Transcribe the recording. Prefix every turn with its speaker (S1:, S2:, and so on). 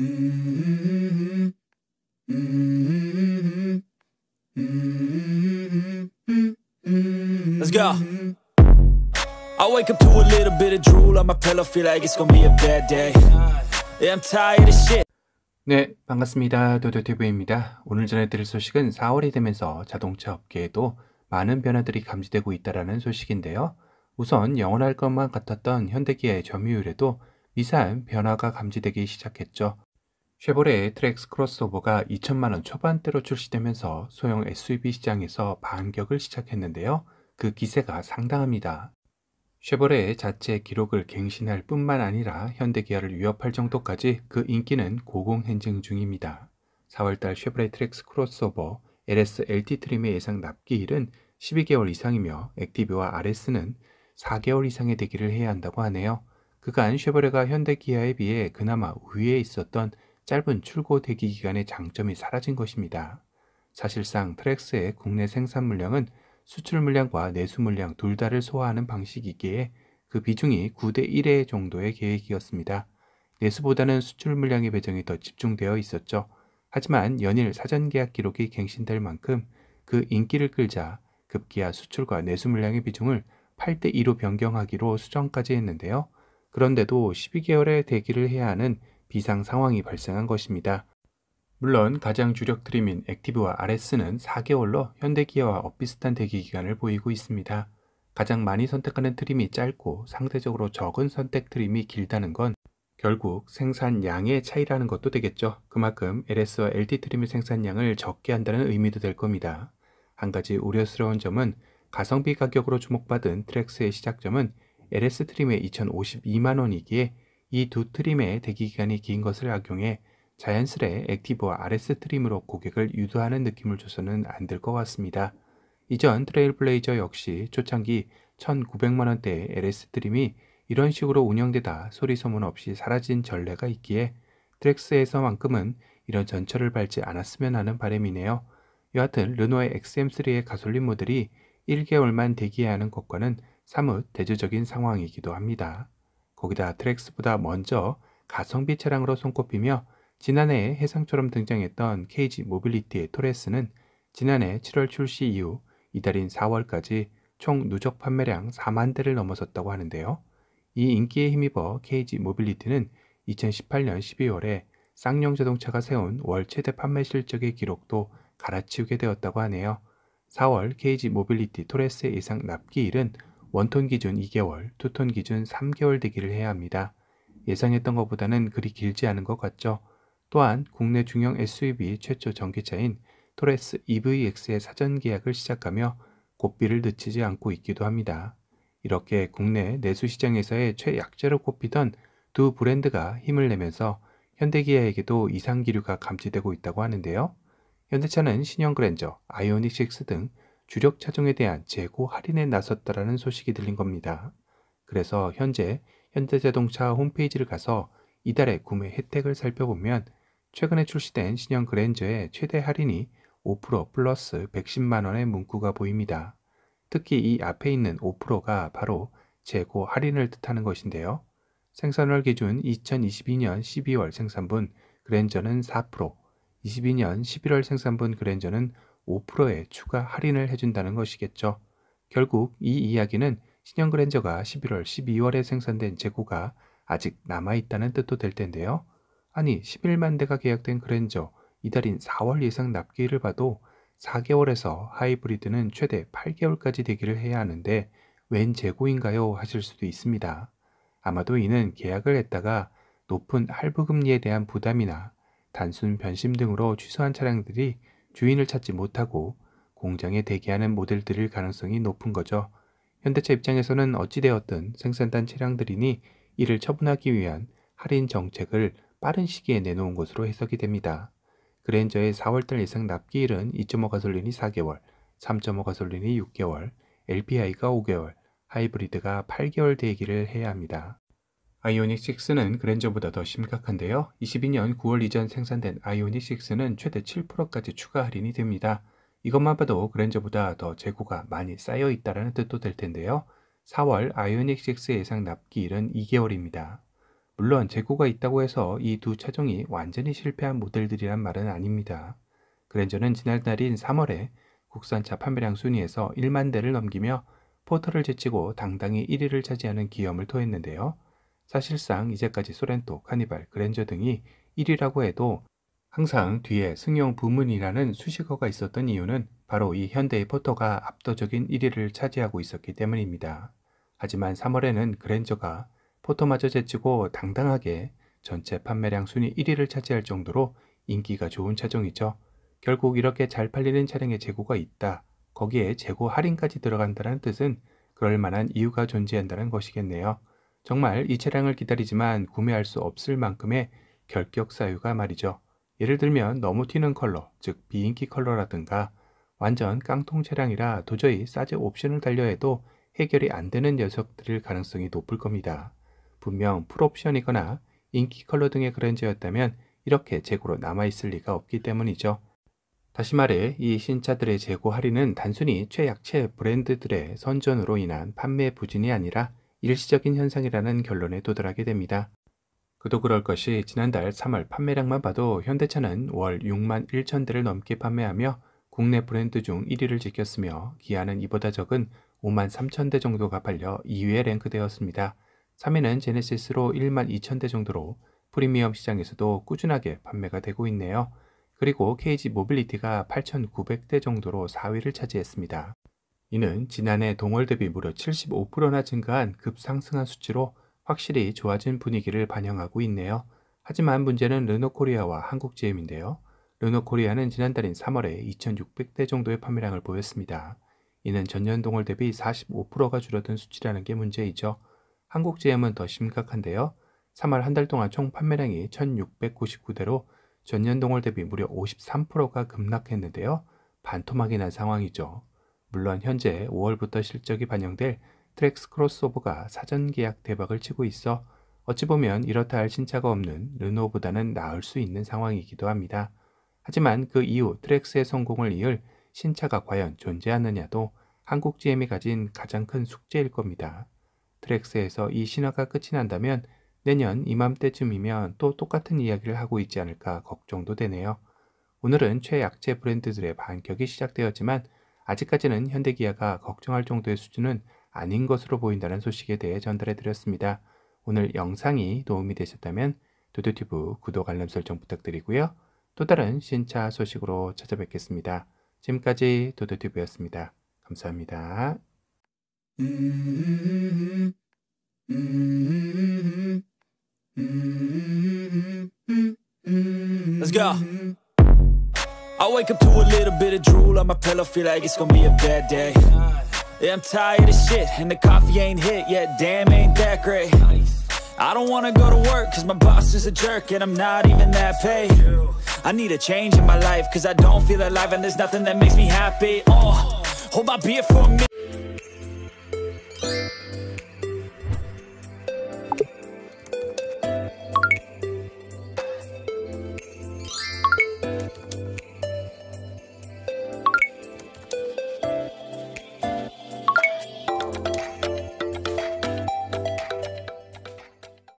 S1: Let's go. I wake up to a little bit of drool on my pillow, feel like it's gonna be a bad day. Yeah, I'm tired of shit. 네, 반갑습니다. 도도TV입니다. 오늘 전해드릴 소식은 4월이 되면서 자동차 업계에도 많은 변화들이 감지되고 있다라는 소식인데요. 우선 영원할 것만 같았던 현대기아의 점유율에도 미사한 변화가 감지되기 시작했죠. 쉐보레 트렉스 크로스오버가 2천만원 초반대로 출시되면서 소형 SUV 시장에서 반격을 시작했는데요. 그 기세가 상당합니다. 쉐보레의 자체 기록을 갱신할 뿐만 아니라 현대기아를 위협할 정도까지 그 인기는 고공행진 중입니다. 4월달 쉐보레 트렉스 크로스오버 LS LT 트림의 예상 납기일은 12개월 이상이며 액티브와 RS는 4개월 이상의 대기를 해야 한다고 하네요. 그간 쉐보레가 현대기아에 비해 그나마 우위에 있었던 짧은 출고 대기 기간의 장점이 사라진 것입니다. 사실상 트렉스의 국내 생산 물량은 수출 물량과 내수 물량 둘 다를 소화하는 방식이기에 그 비중이 9대 1의 정도의 계획이었습니다. 내수보다는 수출 물량의 배정이 더 집중되어 있었죠. 하지만 연일 사전 계약 기록이 갱신될 만큼 그 인기를 끌자 급기야 수출과 내수 물량의 비중을 8대 2로 변경하기로 수정까지 했는데요. 그런데도 12개월의 대기를 해야 하는 비상 상황이 발생한 것입니다. 물론 가장 주력 트림인 액티브와 RS는 4개월로 현대기아와 엇비슷한 대기 기간을 보이고 있습니다. 가장 많이 선택하는 트림이 짧고 상대적으로 적은 선택 트림이 길다는 건 결국 생산량의 차이라는 것도 되겠죠. 그만큼 LS와 LT 트림의 생산량을 적게 한다는 의미도 될 겁니다. 한 가지 우려스러운 점은 가성비 가격으로 주목받은 트랙스의 시작점은 LS 트림의 2,052만 원이기에 이두 트림의 대기 기간이 긴 것을 악용해 자연스레 액티브와 RS 트림으로 고객을 유도하는 느낌을 줘서는 안 될 것 같습니다. 이전 트레일블레이저 역시 초창기 1900만원대의 LS 트림이 이런 식으로 운영되다 소리 소문 없이 사라진 전례가 있기에 트렉스에서만큼은 이런 전철을 밟지 않았으면 하는 바람이네요. 여하튼 르노의 XM3의 가솔린 모델이 1개월만 대기해야 하는 것과는 사뭇 대조적인 상황이기도 합니다. 거기다 트랙스보다 먼저 가성비 차량으로 손꼽히며 지난해 해상처럼 등장했던 케이지 모빌리티의 토레스는 지난해 7월 출시 이후 이달인 4월까지 총 누적 판매량 4만 대를 넘어섰다고 하는데요. 이 인기에 힘입어 케이지 모빌리티는 2018년 12월에 쌍용 자동차가 세운 월 최대 판매 실적의 기록도 갈아치우게 되었다고 하네요. 4월 케이지 모빌리티 토레스 의 예상 납기일은 원톤 기준 2개월, 투톤 기준 3개월 되기를 해야 합니다. 예상했던 것보다는 그리 길지 않은 것 같죠. 또한 국내 중형 SUV 최초 전기차인 토레스 EVX의 사전 계약을 시작하며 고삐를 늦추지 않고 있기도 합니다. 이렇게 국내 내수 시장에서의 최약자로 꼽히던 두 브랜드가 힘을 내면서 현대기아에게도 이상 기류가 감지되고 있다고 하는데요. 현대차는 신형 그랜저, 아이오닉 6등 주력 차종에 대한 재고 할인에 나섰다라는 소식이 들린 겁니다. 그래서 현재 현대자동차 홈페이지를 가서 이달의 구매 혜택을 살펴보면 최근에 출시된 신형 그랜저의 최대 할인이 5% 플러스 110만 원의 문구가 보입니다. 특히 이 앞에 있는 5%가 바로 재고 할인을 뜻하는 것인데요. 생산월 기준 2022년 12월 생산분 그랜저는 4%, 22년 11월 생산분 그랜저는 5%의 추가 할인을 해준다는 것이겠죠. 결국 이 이야기는 신형 그랜저가 11월, 12월에 생산된 재고가 아직 남아있다는 뜻도 될 텐데요. 아니, 11만 대가 계약된 그랜저, 이달인 4월 예상 납기를 봐도 4개월에서 하이브리드는 최대 8개월까지 대기를 해야 하는데 웬 재고인가요? 하실 수도 있습니다. 아마도 이는 계약을 했다가 높은 할부 금리에 대한 부담이나 단순 변심 등으로 취소한 차량들이 주인을 찾지 못하고 공장에 대기하는 모델들일 가능성이 높은 거죠. 현대차 입장에서는 어찌되었든 생산단 차량들이니 이를 처분하기 위한 할인 정책을 빠른 시기에 내놓은 것으로 해석이 됩니다. 그랜저의 4월달 예상 납기일은 2.5 가솔린이 4개월, 3.5 가솔린이 6개월, LPI가 5개월, 하이브리드가 8개월 대기를 해야 합니다. 아이오닉 6는 그랜저보다 더 심각한데요. 22년 9월 이전 생산된 아이오닉 6는 최대 7%까지 추가 할인이 됩니다. 이것만 봐도 그랜저보다 더 재고가 많이 쌓여 있다는 뜻도 될 텐데요. 4월 아이오닉 6 예상 납기일은 2개월입니다. 물론 재고가 있다고 해서 이 두 차종이 완전히 실패한 모델들이란 말은 아닙니다. 그랜저는 지난달인 3월에 국산차 판매량 순위에서 1만 대를 넘기며 포터를 제치고 당당히 1위를 차지하는 기염을 토했는데요. 사실상 이제까지 소렌토, 카니발, 그랜저 등이 1위라고 해도 항상 뒤에 승용 부문이라는 수식어가 있었던 이유는 바로 이 현대의 포터가 압도적인 1위를 차지하고 있었기 때문입니다. 하지만 3월에는 그랜저가 포터마저 제치고 당당하게 전체 판매량 순위 1위를 차지할 정도로 인기가 좋은 차종이죠. 결국 이렇게 잘 팔리는 차량의 재고가 있다. 거기에 재고 할인까지 들어간다는 뜻은 그럴 만한 이유가 존재한다는 것이겠네요. 정말 이 차량을 기다리지만 구매할 수 없을 만큼의 결격 사유가 말이죠. 예를 들면 너무 튀는 컬러, 즉 비인기 컬러라든가 완전 깡통 차량이라 도저히 싸제 옵션을 달려 해도 해결이 안 되는 녀석들일 가능성이 높을 겁니다. 분명 풀옵션이거나 인기 컬러 등의 그랜저였다면 이렇게 재고로 남아있을 리가 없기 때문이죠. 다시 말해 이 신차들의 재고 할인은 단순히 최약체 브랜드들의 선전으로 인한 판매 부진이 아니라 일시적인 현상이라는 결론에 도달하게 됩니다. 그도 그럴 것이 지난달 3월 판매량만 봐도 현대차는 월 6만 1천 대를 넘게 판매하며 국내 브랜드 중 1위를 지켰으며 기아는 이보다 적은 5만 3천 대 정도가 팔려 2위에 랭크되었습니다. 3위는 제네시스로 1만 2천 대 정도로 프리미엄 시장에서도 꾸준하게 판매가 되고 있네요. 그리고 KG 모빌리티가 8,900대 정도로 4위를 차지했습니다. 이는 지난해 동월 대비 무려 75%나 증가한 급상승한 수치로 확실히 좋아진 분위기를 반영하고 있네요. 하지만 문제는 르노코리아와 한국GM인데요. 르노코리아는 지난달인 3월에 2,600대 정도의 판매량을 보였습니다. 이는 전년 동월 대비 45%가 줄어든 수치라는 게 문제이죠. 한국GM은 더 심각한데요. 3월 한 달 동안 총 판매량이 1,699대로 전년 동월 대비 무려 53%가 급락했는데요. 반토막이 난 상황이죠. 물론 현재 5월부터 실적이 반영될 트랙스 크로스오버가 사전 계약 대박을 치고 있어 어찌 보면 이렇다 할 신차가 없는 르노보다는 나을 수 있는 상황이기도 합니다. 하지만 그 이후 트랙스의 성공을 이을 신차가 과연 존재하느냐도 한국 GM이 가진 가장 큰 숙제일 겁니다. 트랙스에서 이 신화가 끝이 난다면 내년 이맘때쯤이면 또 똑같은 이야기를 하고 있지 않을까 걱정도 되네요. 오늘은 최약체 브랜드들의 반격이 시작되었지만 아직까지는 현대기아가 걱정할 정도의 수준은 아닌 것으로 보인다는 소식에 대해 전달해 드렸습니다. 오늘 영상이 도움이 되셨다면 도도튜브 구독 알람 설정 부탁드리고요. 또 다른 신차 소식으로 찾아뵙겠습니다. 지금까지 도도튜브였습니다. 감사합니다. 음, 음, 음. wake up to a little bit of drool on my pillow, feel like it's gonna be a bad day. Yeah, I'm tired of shit, and the coffee ain't hit yet, damn, ain't that great. I don't wanna go to work, cause my boss is a jerk, and I'm not even that paid. I need a change in my life, cause I don't feel alive, and there's nothing that makes me happy. Oh, hold my beer for a minute.